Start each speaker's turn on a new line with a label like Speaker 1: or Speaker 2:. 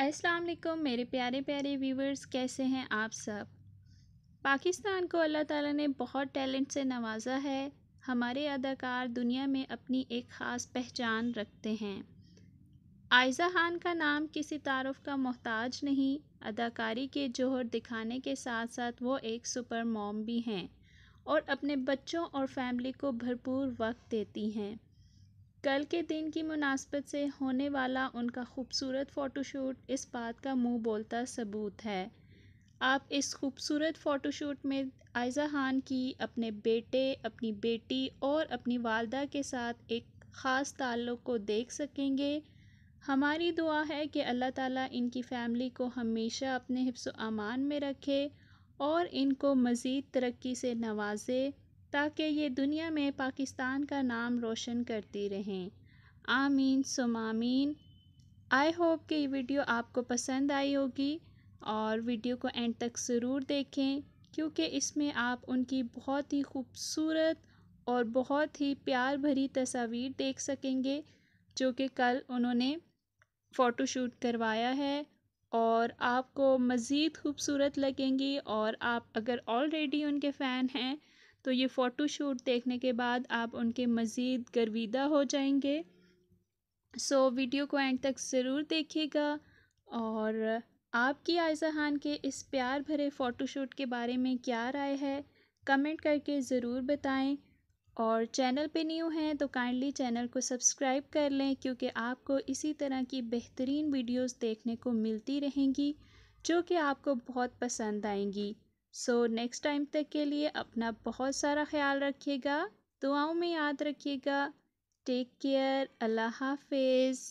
Speaker 1: अस्सलाम वालेकुम मेरे प्यारे प्यारे व्यूवर्स कैसे हैं आप सब पाकिस्तान को अल्लाह ताला ने बहुत टैलेंट से नवाजा है हमारे अदाकार दुनिया में अपनी एक ख़ास पहचान रखते हैं आयज़ा खान का नाम किसी तारफ़ का मोहताज नहीं अदाकारी के जोहर दिखाने के साथ साथ वो एक सुपर मॉम भी हैं और अपने बच्चों और फैमिली को भरपूर वक्त देती हैं कल के दिन की मुनासबत से होने वाला उनका खूबसूरत फ़ोटोशूट इस बात का मुंह बोलता सबूत है आप इस खूबसूरत फ़ोटोशूट में आयज़ा खान की अपने बेटे अपनी बेटी और अपनी वालदा के साथ एक ख़ास ताल्लुक़ को देख सकेंगे हमारी दुआ है कि अल्लाह ताला इनकी फ़ैमिली को हमेशा अपने हिफ्स अमान में रखे और इनको मज़ीद तरक्की से नवाजे ताकि ये दुनिया में पाकिस्तान का नाम रोशन करती रहें आमीन सुमामीन आई होप कि ये वीडियो आपको पसंद आई होगी और वीडियो को एंड तक ज़रूर देखें क्योंकि इसमें आप उनकी बहुत ही खूबसूरत और बहुत ही प्यार भरी तस्वीर देख सकेंगे जो कि कल उन्होंने फ़ोटोशूट करवाया है और आपको मज़ीद खूबसूरत लगेंगी और आप अगर ऑलरेडी उनके फ़ैन हैं तो ये फ़ोटोशूट देखने के बाद आप उनके मज़ीद गर्विदा हो जाएंगे सो so, वीडियो को एंड तक ज़रूर देखिएगा और आपकी आयजा खान के इस प्यार भरे फ़ोटोशूट के बारे में क्या राय है कमेंट करके ज़रूर बताएं और चैनल पे न्यू हैं तो काइंडली चैनल को सब्सक्राइब कर लें क्योंकि आपको इसी तरह की बेहतरीन वीडियोस देखने को मिलती रहेंगी जो कि आपको बहुत पसंद आएंगी सो नेक्स्ट टाइम तक के लिए अपना बहुत सारा ख्याल रखिएगा दुआओं में याद रखिएगा टेक केयर अल्लाह हाफिज़